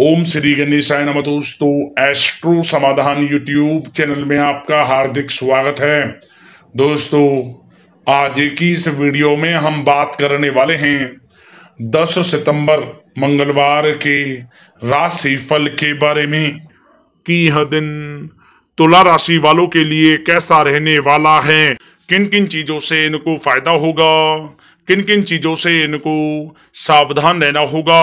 ओम श्री गणेशाय नमः दोस्तों एस्ट्रो समाधान यूट्यूब चैनल में आपका हार्दिक स्वागत है दोस्तों आज की इस वीडियो में हम बात करने वाले हैं 10 सितंबर मंगलवार के राशि फल के बारे में कि यह दिन तुला राशि वालों के लिए कैसा रहने वाला है किन किन चीजों से इनको फायदा होगा किन किन चीजों से इनको सावधान रहना होगा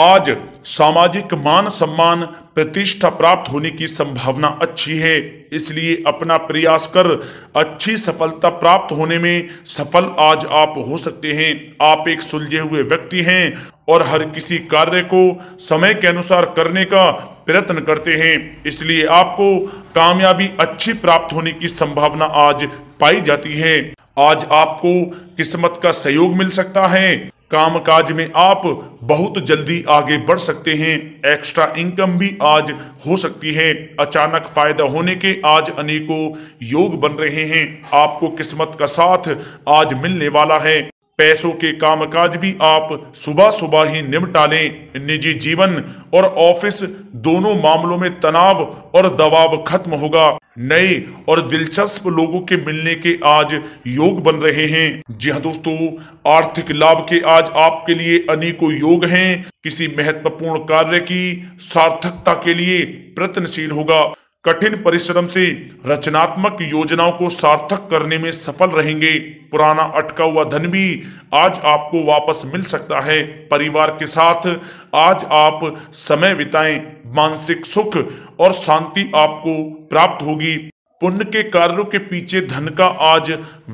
आज सामाजिक मान सम्मान प्रतिष्ठा प्राप्त होने की संभावना अच्छी है इसलिए अपना प्रयास कर अच्छी सफलता प्राप्त होने में सफल आज आप हो सकते हैं आप एक सुलझे हुए व्यक्ति हैं और हर किसी कार्य को समय के अनुसार करने का प्रयत्न करते हैं इसलिए आपको कामयाबी अच्छी प्राप्त होने की संभावना आज पाई जाती है आज आपको किस्मत का सहयोग मिल सकता है कामकाज में आप बहुत जल्दी आगे बढ़ सकते हैं एक्स्ट्रा इनकम भी आज हो सकती है अचानक फायदा होने के आज अनेकों योग बन रहे हैं आपको किस्मत का साथ आज मिलने वाला है पैसों के कामकाज भी आप सुबह सुबह ही निपटा लें निजी जीवन और ऑफिस दोनों मामलों में तनाव और दबाव खत्म होगा नए और दिलचस्प लोगों के मिलने के आज योग बन रहे हैं जी हाँ दोस्तों आर्थिक लाभ के आज आपके लिए अनेकों योग हैं किसी महत्वपूर्ण कार्य की सार्थकता के लिए प्रयत्नशील होगा कठिन परिश्रम से रचनात्मक योजनाओं को सार्थक करने में सफल रहेंगे पुराना अटका हुआ धन भी आज आपको वापस मिल सकता है परिवार के साथ आज आप समय बिताएं मानसिक सुख और शांति आपको प्राप्त होगी पुण्य के कार्यों के पीछे धन का आज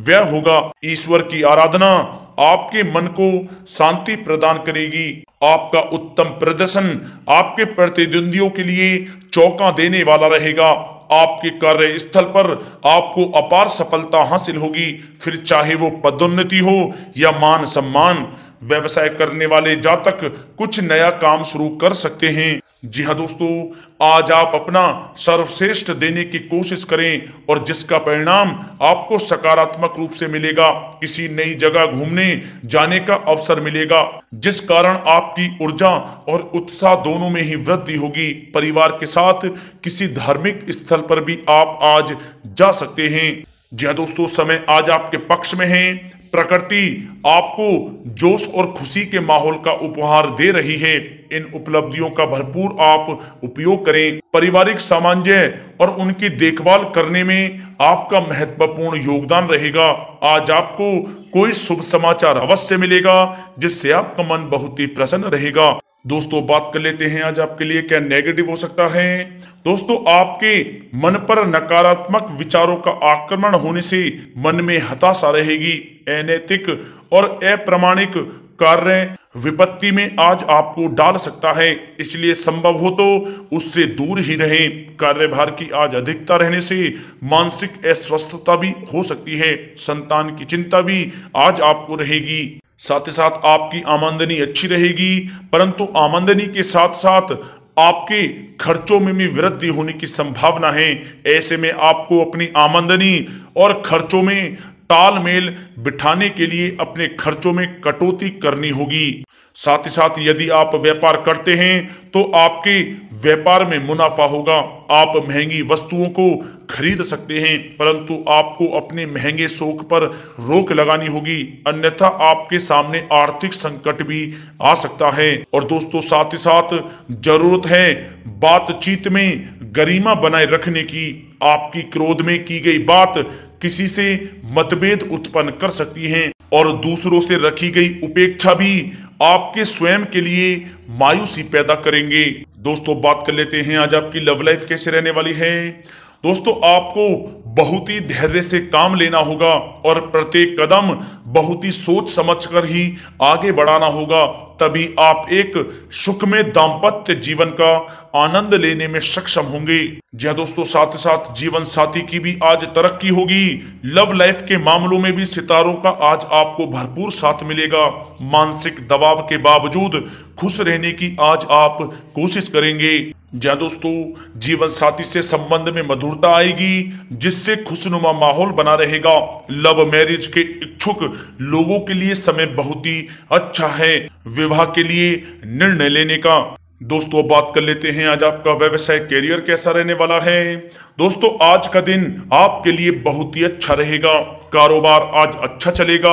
व्यय होगा ईश्वर की आराधना आपके मन को शांति प्रदान करेगी आपका उत्तम प्रदर्शन आपके प्रतिद्वंदियों के लिए चौंका देने वाला रहेगा आपके कार्य स्थल पर आपको अपार सफलता हासिल होगी फिर चाहे वो पदोन्नति हो या मान सम्मान व्यवसाय करने वाले जातक कुछ नया काम शुरू कर सकते हैं जी हाँ दोस्तों आज आप अपना सर्वश्रेष्ठ देने की कोशिश करें और जिसका परिणाम आपको सकारात्मक रूप से मिलेगा किसी नई जगह घूमने जाने का अवसर मिलेगा जिस कारण आपकी ऊर्जा और उत्साह दोनों में ही वृद्धि होगी परिवार के साथ किसी धार्मिक स्थल पर भी आप आज जा सकते हैं जी हाँ दोस्तों समय आज आपके पक्ष में है प्रकृति आपको जोश और खुशी के माहौल का उपहार दे रही है इन उपलब्धियों का भरपूर आप उपयोग करें पारिवारिक सामंजस्य और उनकी देखभाल करने में आपका महत्वपूर्ण योगदान रहेगा आज आपको कोई शुभ समाचार अवश्य मिलेगा जिससे आपका मन बहुत ही प्रसन्न रहेगा दोस्तों बात कर लेते हैं आज आपके लिए क्या नेगेटिव हो सकता है दोस्तों आपके मन पर नकारात्मक विचारों का आक्रमण होने से मन में हताशा रहेगी अनैतिक और अप्रमाणिक कार्य विपत्ति में आज आपको डाल सकता है इसलिए संभव हो तो उससे दूर ही रहें कार्यभार की आज अधिकता रहने से मानसिक अस्वस्थता भी हो सकती है संतान की चिंता भी आज आपको रहेगी साथ ही साथ आपकी आमंदनी अच्छी रहेगी परंतु आमंदनी के साथ साथ आपके खर्चों में भी वृद्धि होने की संभावना है ऐसे में आपको अपनी आमंदनी और खर्चों में तालमेल बिठाने के लिए अपने खर्चों में कटौती करनी होगी साथ ही साथ यदि आप व्यापार करते हैं तो आपके व्यापार में मुनाफा होगा आप महंगी वस्तुओं को खरीद सकते हैं परंतु आपको अपने महंगे शौक पर रोक लगानी होगी अन्यथा आपके सामने आर्थिक संकट भी आ सकता है और दोस्तों साथ ही साथ जरूरत है बातचीत में गरिमा बनाए रखने की आपकी क्रोध में की गई बात किसी से मतभेद उत्पन्न कर सकती हैं और दूसरों से रखी गई उपेक्षा भी आपके स्वयं के लिए मायूसी पैदा करेंगे दोस्तों बात कर लेते हैं आज आपकी लव लाइफ कैसे रहने वाली है दोस्तों आपको बहुत ही धैर्य से काम लेना होगा और प्रत्येक कदम बहुत ही सोच समझ कर ही आगे बढ़ाना होगा तभी आप एक सुख में दाम्पत्य जीवन का आनंद लेने में सक्षम होंगे जी हाँ दोस्तों साथ ही साथ जीवन साथी की भी आज तरक्की होगी लव लाइफ के मामलों में भी सितारों का आज आपको भरपूर साथ मिलेगा मानसिक दबाव के बावजूद खुश रहने की आज आप कोशिश करेंगे या दोस्तों जीवन साथी से संबंध में मधुरता आएगी जिससे खुशनुमा माहौल बना रहेगा लव मैरिज के इच्छुक लोगों के लिए समय बहुत ही अच्छा है विवाह के लिए निर्णय लेने का दोस्तों बात कर लेते हैं आज आपका व्यवसाय कैरियर कैसा रहने वाला है दोस्तों आज का दिन आपके लिए बहुत ही अच्छा रहेगा कारोबार आज अच्छा चलेगा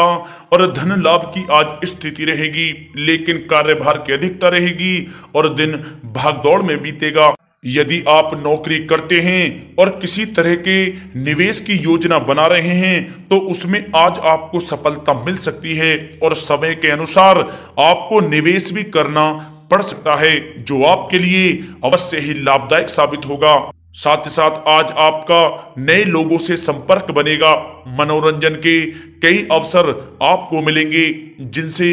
और धन लाभ की आज स्थिति रहेगी लेकिन कार्यभार की अधिकता रहेगी और दिन भागदौड़ में बीतेगा यदि आप नौकरी करते हैं और किसी तरह के निवेश की योजना बना रहे हैं तो उसमें आज आपको सफलता मिल सकती है और समय के अनुसार आपको निवेश भी करना पढ़ सकता है जो आपके लिए अवश्य ही लाभदायक साबित होगा साथ ही साथ आज आपका नए लोगों से संपर्क बनेगा मनोरंजन के कई अवसर आपको मिलेंगे जिनसे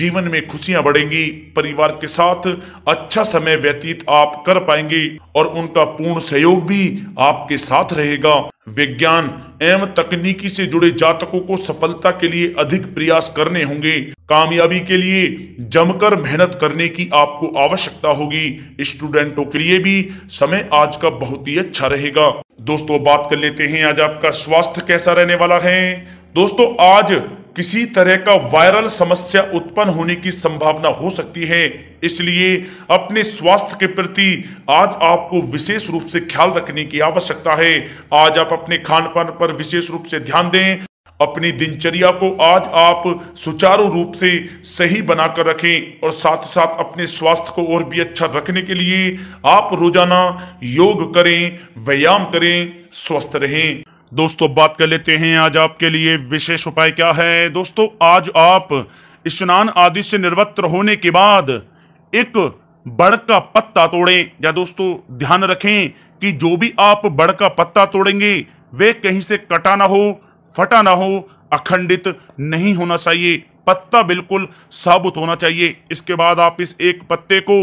जीवन में खुशियां बढ़ेंगी परिवार के साथ अच्छा समय व्यतीत आप कर पाएंगे और उनका पूर्ण सहयोग भी आपके साथ रहेगा विज्ञान एवं तकनीकी से जुड़े जातकों को सफलता के लिए अधिक प्रयास करने होंगे कामयाबी के लिए जमकर मेहनत करने की आपको आवश्यकता होगी स्टूडेंटों के लिए भी समय आज का बहुत ही अच्छा रहेगा दोस्तों बात कर लेते हैं आज आपका स्वास्थ्य कैसा रहने वाला है दोस्तों आज किसी तरह का वायरल समस्या उत्पन्न होने की संभावना हो सकती है इसलिए अपने स्वास्थ्य के प्रति आज आपको विशेष रूप से ख्याल रखने की आवश्यकता है आज आप अपने खान पान पर विशेष रूप से ध्यान दें अपनी दिनचर्या को आज आप सुचारू रूप से सही बनाकर रखें और साथ साथ अपने स्वास्थ्य को और भी अच्छा रखने के लिए आप रोजाना योग करें व्यायाम करें स्वस्थ रहें दोस्तों बात कर लेते हैं आज आपके लिए विशेष उपाय क्या है दोस्तों आज आप स्नान आदि से निर्वत्र होने के बाद एक बड़ का पत्ता तोड़ें या दोस्तों ध्यान रखें कि जो भी आप बड़ का पत्ता तोड़ेंगे वे कहीं से कटा ना हो फटा ना हो अखंडित नहीं होना चाहिए पत्ता बिल्कुल साबुत होना चाहिए इसके बाद आप इस एक पत्ते को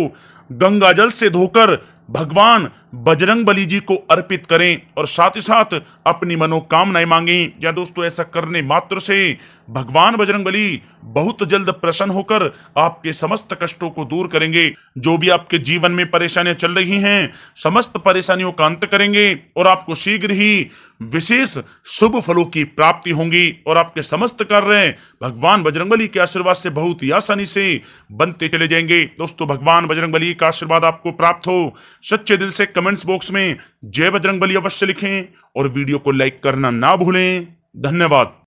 गंगाजल से धोकर भगवान बजरंग बली जी को अर्पित करें और साथ ही साथ अपनी मनोकामनाएं मांगें या दोस्तों ऐसा करने मात्र से भगवान बजरंग बली बहुत जल्द प्रसन्न होकर आपके समस्त कष्टों को दूर करेंगे जो भी आपके जीवन में परेशानियां चल रही हैं समस्त परेशानियों का अंत करेंगे और आपको शीघ्र ही विशेष शुभ फलों की प्राप्ति होंगी और आपके समस्त कार्य भगवान बजरंग बली के आशीर्वाद से बहुत ही आसानी से बनते चले जाएंगे दोस्तों भगवान बजरंग बली का आशीर्वाद आपको प्राप्त हो सच्चे दिल से कम कमेंट्स बॉक्स में जय बजरंग अवश्य लिखें और वीडियो को लाइक करना ना भूलें धन्यवाद